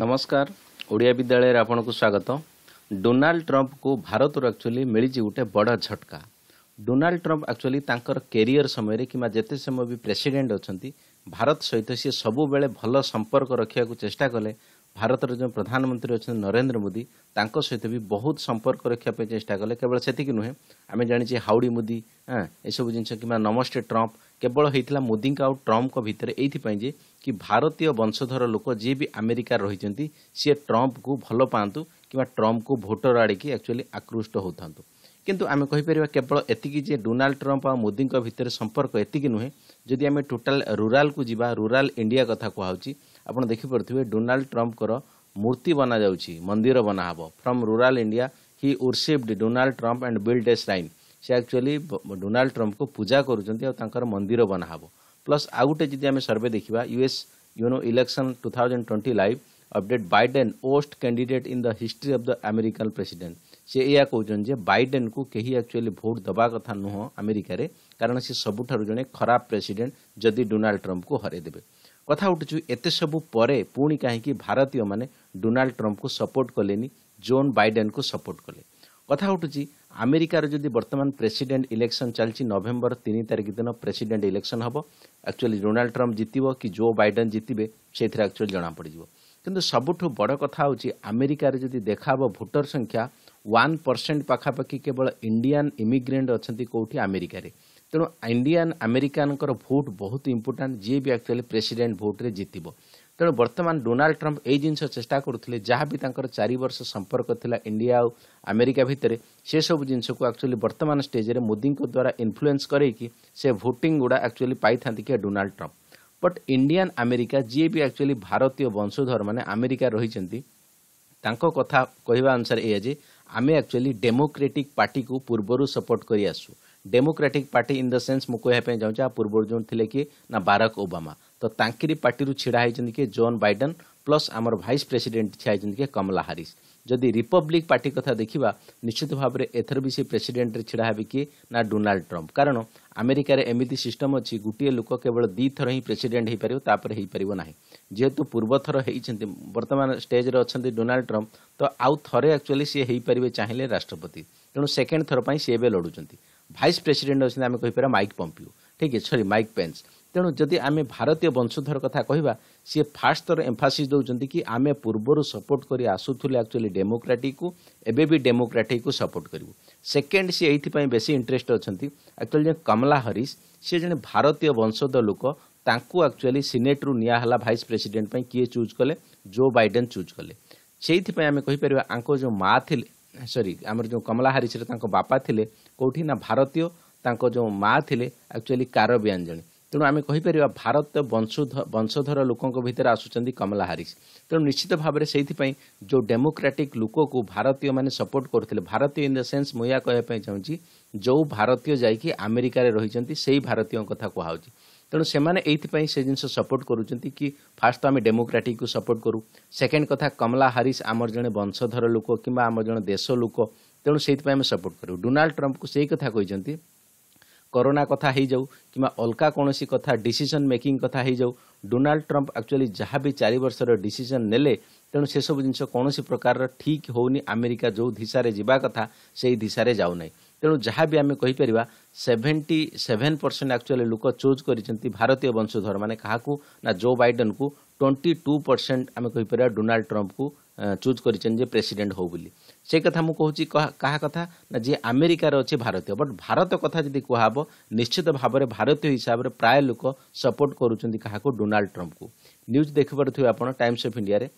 ନମସ୍କାର ଓଡ଼ିଆ ବିଦ୍ୟାଳୟରେ ଆପଣଙ୍କୁ ସ୍ୱାଗତ ଡୋନାଲ୍ଡ ଟ୍ରମ୍ପଙ୍କୁ ଭାରତରୁ ଆକ୍ଚୁଆଲି ମିଳିଛି ଗୋଟେ ବଡ଼ ଝଟକା ଡୋନାଲ୍ଡ ଟ୍ରମ୍ପ ଆକ୍ଚୁଆଲି ତାଙ୍କର କେରିୟର ସମୟରେ କିମ୍ବା ଯେତେ ସମୟ ବି ପ୍ରେସିଡେଣ୍ଟ ଅଛନ୍ତି ଭାରତ ସହିତ ସିଏ ସବୁବେଳେ ଭଲ ସମ୍ପର୍କ ରଖିବାକୁ ଚେଷ୍ଟା କଲେ ଭାରତର ଯେଉଁ ପ୍ରଧାନମନ୍ତ୍ରୀ ଅଛନ୍ତି ନରେନ୍ଦ୍ର ମୋଦି ତାଙ୍କ ସହିତ ବି ବହୁତ ସମ୍ପର୍କ ରଖିବା ପାଇଁ ଚେଷ୍ଟା କଲେ କେବଳ ସେତିକି ନୁହେଁ ଆମେ ଜାଣିଛେ ହାଉଡ଼ି ମୋଦି ଏସବୁ ଜିନିଷ କିମ୍ବା ନମସ୍ତେ ଟ୍ରମ୍ପ କେବଳ ହେଇଥିଲା ମୋଦିଙ୍କ ଆଉ ଟ୍ରମ୍ପଙ୍କ ଭିତରେ ଏଇଥିପାଇଁ ଯେ କି ଭାରତୀୟ ବଂଶଧର ଲୋକ ଯିଏ ବି ଆମେରିକାରେ ରହିଛନ୍ତି ସିଏ ଟ୍ରମ୍ପକୁ ଭଲ ପାଆନ୍ତୁ କିମ୍ବା ଟ୍ରମ୍ପକୁ ଭୋଟର ଆଡ଼ିକି ଆକ୍ଚୁଆଲି ଆକୃଷ୍ଟ ହୋଇଥାନ୍ତୁ କିନ୍ତୁ ଆମେ କହିପାରିବା କେବଳ ଏତିକି ଯେ ଡୋନାଲ୍ଡ ଟ୍ରମ୍ପ ଆଉ ମୋଦିଙ୍କ ଭିତରେ ସମ୍ପର୍କ ଏତିକି ନୁହେଁ ଯଦି ଆମେ ଟୋଟାଲ ରୁରାଲକୁ ଯିବା ରୁରାଲ ଇଣ୍ଡିଆ କଥା କୁହାହେଉଛି ଆପଣ ଦେଖିପାରୁଥିବେ ଡୋନାଲ୍ଡ ଟ୍ରମ୍ପଙ୍କର ମୂର୍ତ୍ତି ବନାଯାଉଛି ମନ୍ଦିର ବନାହେବ from rural India he worshipped Donald Trump and build a shrine ସେ ଆକ୍ଚୁଆଲି ଡୋନାଲ୍ଡ ଟ୍ରମ୍ପକୁ ପୂଜା କରୁଛନ୍ତି ଆଉ ତାଙ୍କର ମନ୍ଦିର ବନାହେବ ପ୍ଲସ୍ ଆଉ ଗୋଟେ ଯଦି ଆମେ ସର୍ଭେ ଦେଖିବା US you know election two thousand twenty live update Biden worst candidate in the history of the American president ସେ ଏଇଆ କହୁଛନ୍ତି ଯେ ବାଇଡେନ୍କୁ କେହି ଆକ୍ଚୁଆଲି ଭୋଟ୍ ଦେବା କଥା ନୁହଁ ଆମେରିକାରେ କାରଣ ସେ ସବୁଠାରୁ ଜଣେ ଖରାପ ପ୍ରେସିଡେଣ୍ଟ ଯଦି ଡୋନାଲ୍ଡ ଟ୍ରମ୍ପକୁ ହରାଇଦେବେ କଥା ଉଠୁଛୁ ଏତେ ସବୁ ପରେ ପୁଣି କାହିଁକି ଭାରତୀୟମାନେ ଡୋନାଲ୍ଡ ଟ୍ରମ୍ପକୁ ସପୋର୍ଟ କଲେନି ଜୋନ୍ ବାଇଡେନ୍କୁ ସପୋର୍ଟ କଲେ କଥା ଉଠୁଛି ଆମେରିକାର ଯଦି ବର୍ତ୍ତମାନ ପ୍ରେସିଡେଣ୍ଟ ଇଲେକ୍ସନ୍ ଚାଲିଛି ନଭେମ୍ବର ତିନି ତାରିଖ ଦିନ ପ୍ରେସିଡେଣ୍ଟ ଇଲେକ୍ସନ୍ ହେବ ଆକ୍ଚୁଆଲି ଡୋନାଲ୍ଡ ଟ୍ରମ୍ପ ଜିତିବ କି ଜୋ ବାଇଡେନ୍ ଜିତିବେ ସେଇଥିରେ ଆକ୍ଚୁଆଲି ଜଣାପଡ଼ିଯିବ କିନ୍ତୁ ସବୁଠୁ ବଡ଼ କଥା ହେଉଛି ଆମେରିକାରେ ଯଦି ଦେଖାହେବ ଭୋଟର ସଂଖ୍ୟା ୱାନ୍ ପରସେଣ୍ଟ ପାଖାପାଖି କେବଳ ଇଣ୍ଡିଆନ୍ ଇମିଗ୍ରେଣ୍ଟ ଅଛନ୍ତି କେଉଁଠି ଆମେରିକାରେ ତେଣୁ ଇଣ୍ଡିଆନ୍ ଆମେରିକାନଙ୍କର ଭୋଟ୍ ବହୁତ ଇମ୍ପୋର୍ଟାଣ୍ଟ ଯିଏ ବି ଆକ୍ଚୁଆଲି ପ୍ରେସିଡେଣ୍ଟ ଭୋଟ୍ରେ ଜିତିବ ତେଣୁ ବର୍ତ୍ତମାନ ଡୋନାଲ୍ଡ ଟ୍ରମ୍ପ ଏଇ ଜିନିଷ ଚେଷ୍ଟା କରୁଥିଲେ ଯାହା ବି ତାଙ୍କର ଚାରି ବର୍ଷ ସମ୍ପର୍କ ଥିଲା ଇଣ୍ଡିଆ ଆଉ ଆମେରିକା ଭିତରେ ସେସବୁ ଜିନିଷକୁ ଆକ୍ଚୁଆଲି ବର୍ତ୍ତମାନ ଷ୍ଟେଜ୍ରେ ମୋଦିଙ୍କ ଦ୍ୱାରା ଇନ୍ଫ୍ଲୁଏନ୍ସ କରେଇକି ସେ ଭୋଟିଂ ଗୁଡ଼ା ଆକ୍ଚୁଆଲି ପାଇଥାନ୍ତି କିଏ Donald Trump but Indian America ଯିଏ ବି ଆକ୍ଚୁଆଲି ଭାରତୀୟ ବଂଶଧରମାନେ ଆମେରିକା ରହିଛନ୍ତି ତାଙ୍କ କଥା କହିବା ଅନୁସାରେ ଏଇଆ ଯେ ଆମେ ଆକ୍ଚୁଆଲି ଡେମୋକ୍ରେଟିକ୍ ପାର୍ଟିକୁ ପୂର୍ବରୁ ସପୋର୍ଟ କରିଆସୁ Democratic party in the sense ମୁଁ କହିବା ପାଇଁ ଚାହୁଁଛି ଆ ପୂର୍ବରୁ ଯେଉଁ ଥିଲେ କି ନା ବାରାକ୍ ଓବାମା ତ ତାଙ୍କରି ପାର୍ଟିରୁ ଛିଡ଼ା ହୋଇଛନ୍ତି କିଏ ଜୋନ୍ ବାଇଡେନ୍ ପ୍ଲସ୍ ଆମର ଭାଇସ୍ ପ୍ରେସିଡେଣ୍ଟ ଛିଡ଼ା ହୋଇଛନ୍ତି କିଏ କମଲା ହାରିସ୍ ଯଦି ରିପବ୍ଲିକ୍ ପାର୍ଟି କଥା ଦେଖିବା ନିଶ୍ଚିତ ଭାବରେ ଏଥର ବି ସେ ପ୍ରେସିଡେଣ୍ଟରେ ଛିଡ଼ା ହେବେ କିଏ ନା ଡୋନାଲ୍ଡ ଟ୍ରମ୍ପ କାରଣ ଆମେରିକାରେ ଏମିତି ସିଷ୍ଟମ୍ ଅଛି ଗୋଟିଏ ଲୋକ କେବଳ ଦୁଇଥର ହିଁ ପ୍ରେସିଡେଣ୍ଟ ହୋଇପାରିବ ତାପରେ ହୋଇପାରିବ ନାହିଁ ଯେହେତୁ ପୂର୍ବଥର ଥର ହୋଇଛନ୍ତି ବର୍ତ୍ତମାନ ଷ୍ଟେଜ୍ରେ ଅଛନ୍ତି ଡୋନାଲ୍ଡ ଟ୍ରମ୍ପ ତ ଆଉ ଥରେ ଆକ୍ଚୁଆଲି ସିଏ ହୋଇପାରିବେ ଚାହିଁଲେ ରାଷ୍ଟ୍ରପତି ତେଣୁ ସେକେଣ୍ଡ ଥର ପାଇଁ ସିଏ ଏବେ ଲଢ଼ୁଛନ୍ତି ଭାଇସ୍ ପ୍ରେସିଡେଣ୍ଟ ଅଛନ୍ତି ଆମେ କହିପାରିବା ମାଇକ୍ ପମ୍ପିଓ ଠିକ୍ ଅଛି ସରି ମାଇକ୍ ପେନ୍ସ ତେଣୁ ଯଦି ଆମେ ଭାରତୀୟ ବଂଶଧର କଥା କହିବା ସିଏ ଫାର୍ଷ୍ଟର ଏମ୍ଫାସିସ୍ ଦେଉଛନ୍ତି କି ଆମେ ପୂର୍ବରୁ ସପୋର୍ଟ କରି ଆସୁଥିଲୁ ଆକ୍ଚୁଆଲି ଡେମୋକ୍ରାଟିକକୁ ଏବେ ବି ଡେମୋକ୍ରାଟିକକୁ ସପୋର୍ଟ କରିବୁ ସେକେଣ୍ଡ ସିଏ ଏଇଥିପାଇଁ ବେଶୀ ଇଣ୍ଟରେଷ୍ଟ ଅଛନ୍ତି ଆକ୍ଚୁଆଲି ଜଣେ କମଲା ହରିସ୍ ସିଏ ଜଣେ ଭାରତୀୟ ବଂଶଧର ଲୋକ ତାଙ୍କୁ ଆକ୍ଚୁଆଲି ସିନେଟ୍ରୁ ନିଆହେଲା ଭାଇସ୍ ପ୍ରେସିଡେଣ୍ଟ ପାଇଁ କିଏ ଚୁଜ୍ କଲେ ଜୋ ବାଇଡେନ୍ ଚୁଜ୍ କଲେ ସେଇଥିପାଇଁ ଆମେ କହିପାରିବା ଆଙ୍କ ଯେଉଁ ମା ଥିଲେ ସରି ଆମର ଯେଉଁ କମଲା ହାରିସ୍ର ତାଙ୍କ ବାପା ଥିଲେ କେଉଁଠି ନା ଭାରତୀୟ ତାଙ୍କ ଯେଉଁ ମା ଥିଲେ ଆକ୍ଚୁଆଲି କାରବିଆନ୍ ଜଣେ ତେଣୁ ଆମେ କହିପାରିବା ଭାରତ ବଂଶଧର ଲୋକଙ୍କ ଭିତରେ ଆସୁଛନ୍ତି କମଲା ହାରିସ୍ ତେଣୁ ନିଶ୍ଚିତ ଭାବରେ ସେଇଥିପାଇଁ ଯେଉଁ ଡେମୋକ୍ରାଟିକ୍ ଲୋକକୁ ଭାରତୀୟମାନେ ସପୋର୍ଟ କରୁଥିଲେ ଭାରତୀୟ ଇନ୍ ଦ ସେନ୍ସ ମୁଁ ଏହା କହିବା ପାଇଁ ଚାହୁଁଛି ଯେଉଁ ଭାରତୀୟ ଯାଇକି ଆମେରିକାରେ ରହିଛନ୍ତି ସେଇ ଭାରତୀୟଙ୍କ କଥା କୁହାହେଉଛି ତେଣୁ ସେମାନେ ଏଇଥିପାଇଁ ସେ ଜିନିଷ ସପୋର୍ଟ କରୁଛନ୍ତି କି ଫାର୍ଷ୍ଟ ତ ଆମେ ଡେମୋକ୍ରାଟିକ୍କୁ ସପୋର୍ଟ କରୁ ସେକେଣ୍ଡ କଥା କମଲା ହାରିସ୍ ଆମର ଜଣେ ବଂଶଧର ଲୋକ କିମ୍ବା ଆମର ଜଣେ ଦେଶ ଲୋକ ତେଣୁ ସେଇଥିପାଇଁ ଆମେ ସପୋର୍ଟ କରୁ ଡୋନାଲ୍ଡ ଟ୍ରମ୍ପକୁ ସେଇ କଥା କହିଛନ୍ତି କରୋନା କଥା ହେଇଯାଉ କିମ୍ବା ଅଲଗା କୌଣସି କଥା ଡିସିସନ୍ ମେକିଂ କଥା ହେଇଯାଉ ଡୋନାଲ୍ଡ ଟ୍ରମ୍ପ ଆକ୍ଚୁଆଲି ଯାହା ବି ଚାରି ବର୍ଷର ଡିସିସନ୍ ନେଲେ ତେଣୁ ସେସବୁ ଜିନିଷ କୌଣସି ପ୍ରକାରର ଠିକ୍ ହେଉନି ଆମେରିକା ଯେଉଁ ଦିଶାରେ ଯିବା କଥା ସେଇ ଦିଶାରେ ଯାଉନାହିଁ ତେଣୁ ଯାହା ବି ଆମେ କହିପାରିବା ସେଭେଣ୍ଟି ସେଭେନ୍ ପରସେଣ୍ଟ ଆକ୍ଚୁଆଲି ଲୋକ ଚୁଜ୍ କରିଛନ୍ତି ଭାରତୀୟ ବଂଶଧର ମାନେ କାହାକୁ ନା ଜୋ ବାଇଡେନ୍କୁ ଟ୍ୱେଣ୍ଟି ଟୁ ପରସେଣ୍ଟ ଆମେ କହିପାରିବା ଡୋନାଲ୍ଡ ଟ୍ରମ୍ପକୁ ଚୁଜ୍ କରିଛନ୍ତି ଯେ ପ୍ରେସିଡେଣ୍ଟ ହଉ ବୋଲି ସେ କଥା ମୁଁ କହୁଛି କାହା କଥା ନା ଯିଏ ଆମେରିକାରେ ଅଛି ଭାରତୀୟ ବଟ୍ ଭାରତ କଥା ଯଦି କୁହାହେବ ନିଶ୍ଚିତ ଭାବରେ ଭାରତୀୟ ହିସାବରେ ପ୍ରାୟ ଲୋକ ସପୋର୍ଟ କରୁଛନ୍ତି କାହାକୁ ଡୋନାଲ୍ଡ ଟ୍ରମ୍ପକୁ ନ୍ୟୁଜ୍ ଦେଖିପାରୁଥିବେ ଆପଣ ଟାଇମ୍ସ ଅଫ୍ ଇଣ୍ଡିଆରେ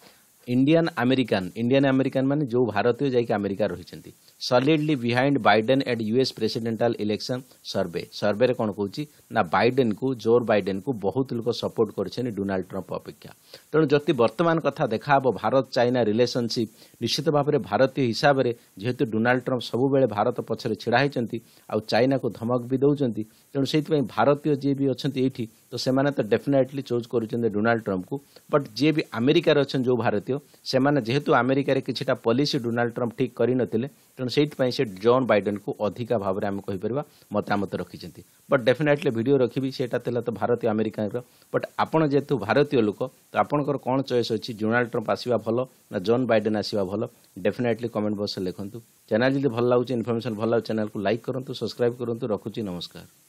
ইন্ডিয়ান ଆମେରିକାନ ଇଣ୍ଡିଆନ୍ ଆମେରିକାନ ମାନେ ଯେଉଁ ଭାରତୀୟ ଯାଇକି ଆମେରିକା ରହିଛନ୍ତି solidly behind Biden at US presidential election survey ସର୍ଭେରେ କ'ଣ କହୁଛି ନା ବାଇଡେନ୍କୁ ଜୋର୍ ବାଇଡେନ୍କୁ ବହୁତ ଲୋକ ସପୋର୍ଟ କରିଛନ୍ତି ଡୋନାଲ୍ଡ ଟ୍ରମ୍ପ ଅପେକ୍ଷା ତେଣୁ ଯଦି ବର୍ତ୍ତମାନ କଥା ଦେଖାହେବ ଭାରତ ଚାଇନା ରିଲେସନସିପ୍ ନିଶ୍ଚିତ ଭାବରେ ଭାରତୀୟ ହିସାବରେ ଯେହେତୁ ଡୋନାଲ୍ଡ ଟ୍ରମ୍ପ ସବୁବେଳେ ଭାରତ ପଛରେ ଛିଡ଼ା ହୋଇଛନ୍ତି ଆଉ ଚାଇନାକୁ ଧମକ ବି ଦେଉଛନ୍ତି ତେଣୁ ସେଇଥିପାଇଁ ଭାରତୀୟ ଯିଏ ବି ଅଛନ୍ତି ଏଇଠି ସେମାନେ ତ ଡେଫିନେଟଲି ଚୁଜ୍ କରୁଛନ୍ତି ଡୋନାଲ୍ଡ ଟ୍ରମ୍ପକୁ ବଟ୍ ଯିଏ ବି ଆମେରିକାରେ ଅଛନ୍ତି ଯେଉଁ ଭାରତୀୟ ସେମାନେ ଯେହେତୁ ଆମେରିକାରେ କିଛିଟା ପଲିସି ଡୋନାଲ୍ଡ ଟ୍ରମ୍ପ ଠିକ୍ କରିନଥିଲେ ତେଣୁ ସେଇଥିପାଇଁ ସେ ଜନ୍ ବାଇଡେନ୍କୁ ଅଧିକା ଭାବରେ ଆମେ କହିପାରିବା ମତାମତ ରଖିଛନ୍ତି ବଟ୍ ଡେଫିନେଟଲି ଭିଡ଼ିଓ ରଖିବି ସେଇଟା ଥିଲା ତ ଭାରତୀୟ ଆମେରିକାର ବଟ୍ ଆପଣ ଯେହେତୁ ଭାରତୀୟ ଲୋକ ତ ଆପଣଙ୍କର କ'ଣ ଚଏସ୍ ଅଛି ଡୋନାଲ୍ଡ ଟ୍ରମ୍ପ ଆସିବା ଭଲ ନା ଜୋନ୍ ବାଇଡେନ୍ ଆସିବା ଭଲ ଡେଫିନେଟଲି କମେଣ୍ଟ ବକ୍ସରେ ଲେଖନ୍ତୁ ଚ୍ୟାନେଲ୍ ଯଦି ଭଲ ଲାଗୁଛି ଇନଫର୍ମେସନ୍ ଭଲ ଲାଗୁଛି ଚ୍ୟାନେଲ୍କୁ ଲାଇକ୍ କରନ୍ତୁ ସବସ୍କ୍ରାଇବ୍ କରନ୍ତୁ ରଖୁଛି ନମସ୍କାର